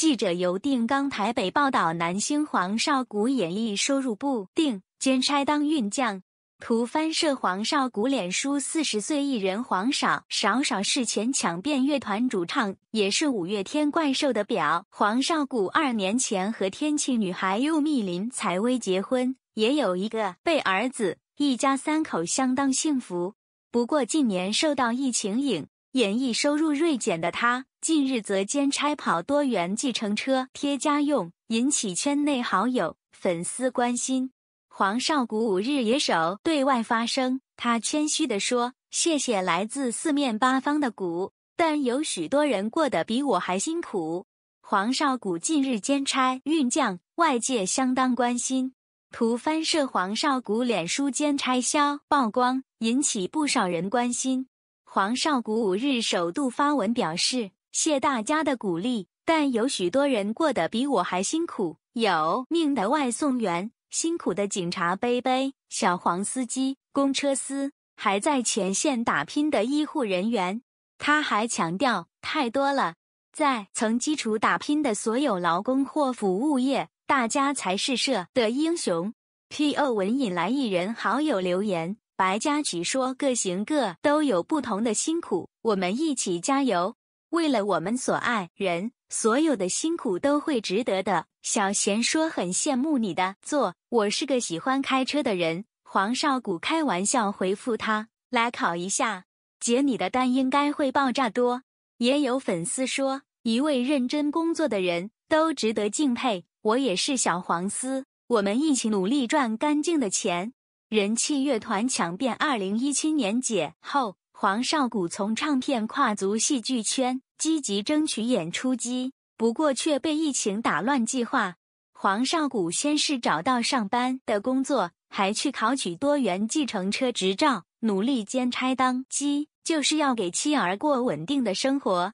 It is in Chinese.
记者由定刚台北报道，男星黄少谷演艺收入不定，兼差当运将。图翻摄黄少谷脸书。四十岁艺人黄少少少是前抢遍乐团主唱，也是五月天怪兽的表。黄少谷二年前和天气女孩又密林采薇结婚，也有一个被儿子，一家三口相当幸福。不过近年受到疫情影。演艺收入锐减的他，近日则兼差跑多元计程车贴家用，引起圈内好友、粉丝关心。黄少谷五日也首对外发声，他谦虚地说：“谢谢来自四面八方的鼓，但有许多人过得比我还辛苦。”黄少谷近日兼差运将，外界相当关心。图翻摄黄少谷脸书兼差销曝光，引起不少人关心。黄少谷五日首度发文表示，谢大家的鼓励，但有许多人过得比我还辛苦，有命的外送员、辛苦的警察、背背小黄司机、公车司，还在前线打拼的医护人员。他还强调，太多了，在曾基础打拼的所有劳工或服务业，大家才是社的英雄。PO 文引来一人好友留言。白嘉琪说：“各行各都有不同的辛苦，我们一起加油，为了我们所爱人，所有的辛苦都会值得的。”小贤说：“很羡慕你的做，我是个喜欢开车的人。”黄少谷开玩笑回复他：“来考一下，姐，你的单应该会爆炸多。”也有粉丝说：“一位认真工作的人，都值得敬佩。”我也是小黄丝，我们一起努力赚干净的钱。人气乐团抢遍2017年解后，黄少谷从唱片跨足戏剧圈，积极争取演出机，不过却被疫情打乱计划。黄少谷先是找到上班的工作，还去考取多元计程车执照，努力兼差当机，就是要给妻儿过稳定的生活。